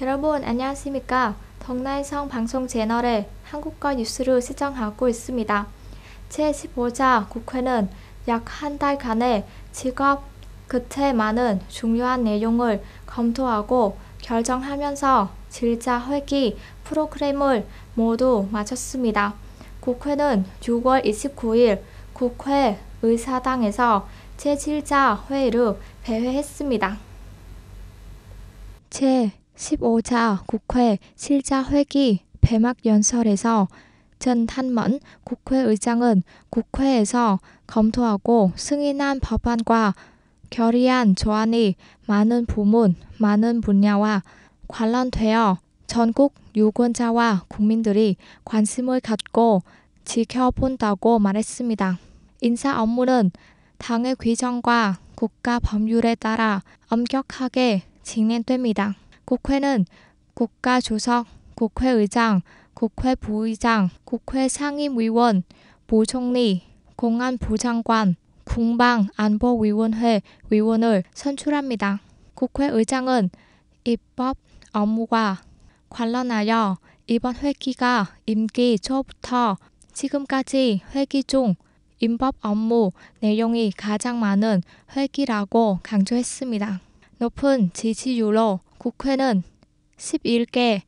여러분 안녕하십니까? 덕나이성 방송 채널의 한국과 뉴스를 시청하고 있습니다. 제1 5자 국회는 약 한 달간의 직업 끝에 많은 중요한 내용을 검토하고 결정하면서 질자 회기 프로그램을 모두 마쳤습니다. 국회는 6월 29일 국회 의사당에서 제7자 회의를 배회했습니다. 제 15차 국회 실자회기 배막 연설에서 전탄먼 국회의장은 국회에서 검토하고 승인한 법안과 결의안 조안이 많은 부문, 많은 분야와 관련되어 전국 유권자와 국민들이 관심을 갖고 지켜본다고 말했습니다. 인사 업무는 당의 규정과 국가 법률에 따라 엄격하게 진행됩니다. 국회는 국가조석 국회의장, 국회 부의장, 국회 상임위원, 보총리, 공안부장관, 국방안보위원회 위원을 선출합니다. 국회의장은 입법 업무와 관련하여 이번 회기가 임기 초부터 지금까지 회기 중 임법 업무 내용이 가장 많은 회기라고 강조했습니다. 높은 지지율로 국회는 11개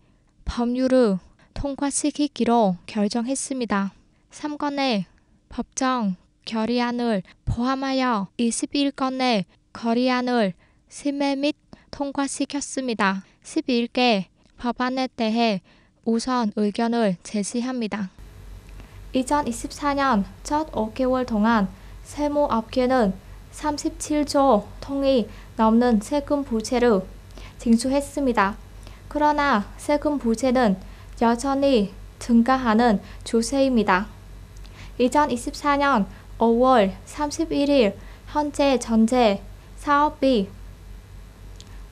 법률을 통과시키기로 결정했습니다. 3건의 법정 결의안을 포함하여 21건의 결의안을 심의 및 통과시켰습니다. 11개 법안에 대해 우선 의견을 제시합니다. 2024년 첫 5개월 동안 세무업계는 37조 통이 넘는 세금 부채를 징수했습니다. 그러나 세금 부채는 여전히 증가하는 조세입니다 2024년 5월 31일 현재 전체 사업비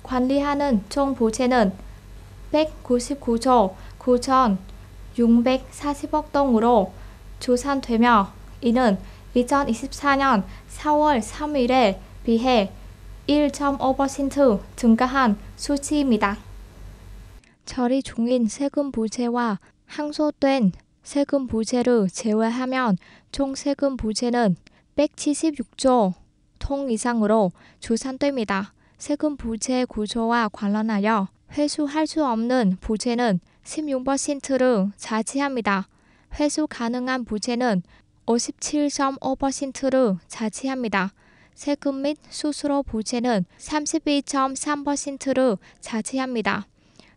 관리하는 총 부채는 199조 9,640억 동으로 조산되며 이는 2024년 4월 3일에 비해 1.5% 증가한 수치입니다. 처리 중인 세금 부채와 항소된 세금 부채를 제외하면 총 세금 부채는 176조 통 이상으로 주산됩니다. 세금 부채 구조와 관련하여 회수할 수 없는 부채는 16%를 차지합니다. 회수 가능한 부채는 57.5%를 차지합니다. 세금 및 수수료 부채는 32.3%를 자지합니다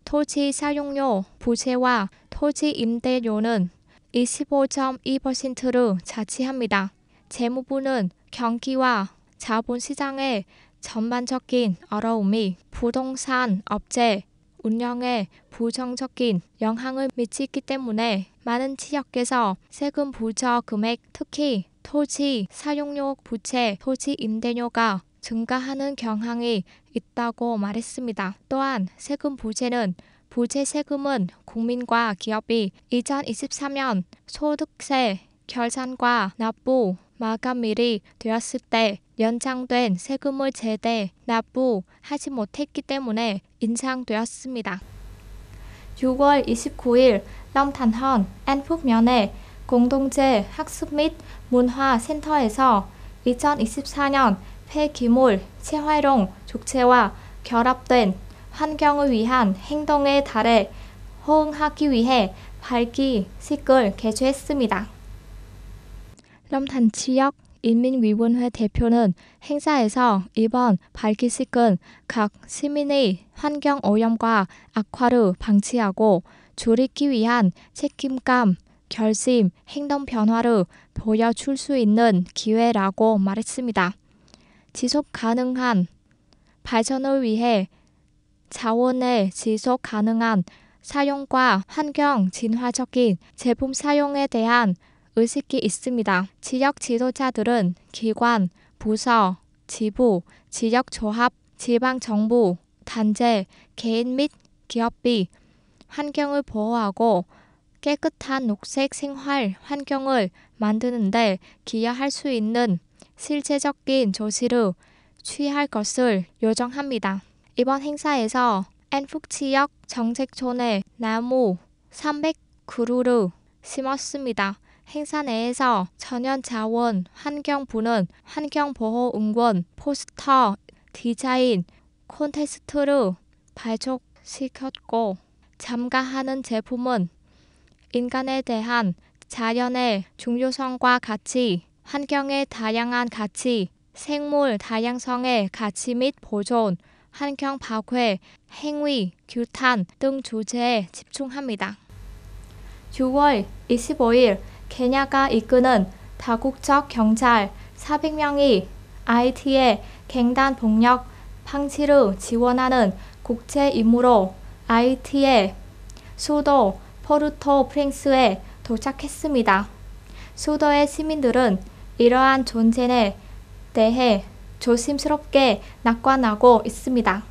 토지 사용료 부채와 토지 임대료는 25.2%를 자지합니다 재무부는 경기와 자본시장의 전반적인 어려움이 부동산 업체 운영에 부정적인 영향을 미치기 때문에 많은 지역에서 세금 부처 금액, 특히 토지 사용료 부채, 토지 임대료가 증가하는 경향이 있다고 말했습니다. 또한 세금 부채는 부채 세금은 국민과 기업이 2023년 소득세 결산과 납부 마감일이 되었을 때 연장된 세금을 제대 납부하지 못했기 때문에 인상되었습니다. 6월 29일 남탄헌 안북면에 공동체 학습 및 문화 센터에서 2024년 폐기물 재활용 족쇄와 결합된 환경을 위한 행동에 달해 호응하기 위해 발기식을 개최했습니다. 럼탄 지역 인민위원회 대표는 행사에서 이번 발기식은 각 시민의 환경 오염과 악화를 방지하고 줄이기 위한 책임감, 결심, 행동 변화를 보여줄 수 있는 기회라고 말했습니다. 지속 가능한 발전을 위해 자원의 지속 가능한 사용과 환경 진화적인 제품 사용에 대한 의식이 있습니다. 지역 지도자들은 기관, 부서, 지부, 지역 조합, 지방 정부, 단체, 개인 및 기업이 환경을 보호하고 깨끗한 녹색 생활 환경을 만드는데 기여할 수 있는 실제적인 조치를 취할 것을 요정합니다 이번 행사에서 엔북 지역 정책촌에 나무 300그루를 심었습니다. 행사 내에서 천연 자원, 환경부는 환경보호 응원, 포스터, 디자인, 콘테스트를 발족시켰고, 참가하는 제품은 인간에 대한 자연의 중요성과 가치, 환경의 다양한 가치, 생물 다양성의 가치 및 보존, 환경 파괴, 행위, 규탄 등 주제에 집중합니다. 6월 25일 케냐가 이끄는 다국적 경찰 400명이 IT의 갱단 폭력 방치를 지원하는 국제 임무로 IT의 수도 포르토 프랭스에 도착했습니다. 수도의 시민들은 이러한 존재에 대해 조심스럽게 낙관하고 있습니다.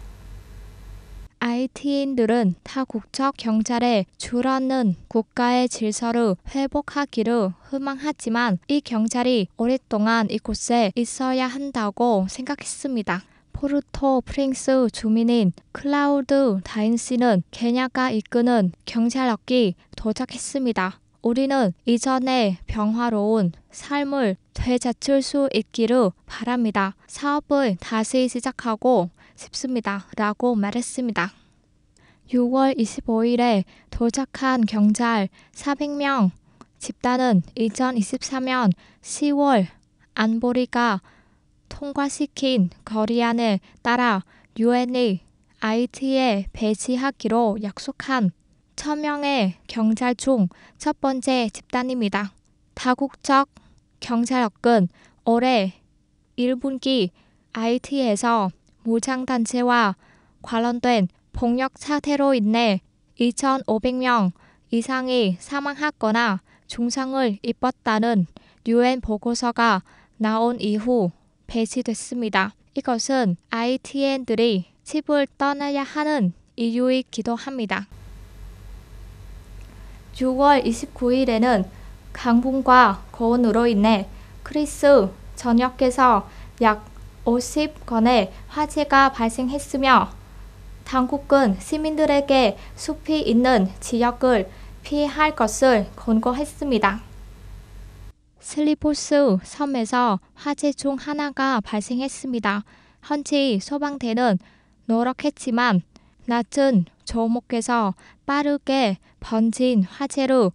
IT인들은 타국적 경찰에 줄어는 국가의 질서를 회복하기를 희망하지만 이 경찰이 오랫동안 이곳에 있어야 한다고 생각했습니다. 포르토 프린스 주민인 클라우드 다인 씨는 케냐가 이끄는 경찰력이 도착했습니다. 우리는 이전에 병화로운 삶을 되찾을 수 있기를 바랍니다. 사업을 다시 시작하고 싶습니다. 라고 말했습니다. 6월 25일에 도착한 경찰 400명 집단은 2023년 10월 안보리가 통과시킨 거리안을 따라 유엔의 IT에 배치하기로 약속한 1 0 0 0명의 경찰 중 첫 번째 집단입니다. 다국적 경찰역은 올해 1분기 IT에서 무장단체와 관련된 폭력 사태로 인해 2,500명 이상이 사망하거나 중상을 입었다는 유엔 보고서가 나온 이후 배치됐습니다. 이것은 ITN들이 집을 떠나야 하는 이유이기도 합니다. 6월 29일에는 강풍과 고온으로 인해 크리스 전역에서 약 50건의 화재가 발생했으며 당국은 시민들에게 숲이 있는 지역을 피할 것을 권고했습니다. 슬리포스 섬에서 화재 중 하나가 발생했습니다. 현지 소방대는 노력했지만 낮은 조목에서 빠르게 번진 화재로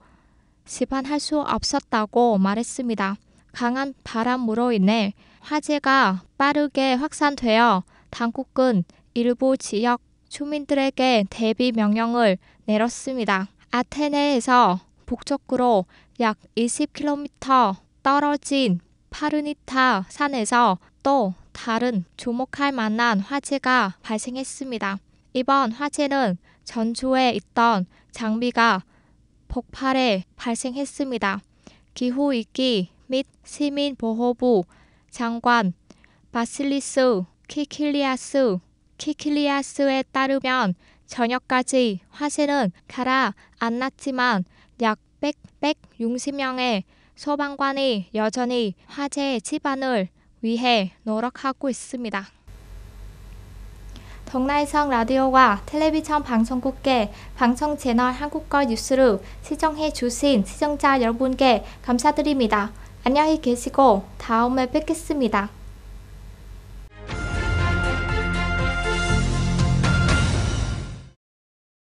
집안할 수 없었다고 말했습니다. 강한 바람으로 인해 화재가 빠르게 확산되어 당국은 일부 지역 주민들에게 대비 명령을 내렸습니다. 아테네에서 북쪽으로 약 20km 떨어진 파르니타 산에서 또 다른 주목할 만한 화재가 발생했습니다. 이번 화재는 전주에 있던 장비가 폭발해 발생했습니다. 기후위기 및 시민보호부 장관 바실리스 키킬리아스 키킬리아스에 따르면 저녁까지 화재는 가라 안 났지만 약 160명의 소방관이 여전히 화재 집안을 위해 노력하고 있습니다. 동라이성 라디오와 텔레비전 방송국계 방송 채널 한국어 뉴스를 시청해 주신 시청자 여러분께 감사드립니다. 안녕히 계시고 다음에 뵙겠습니다.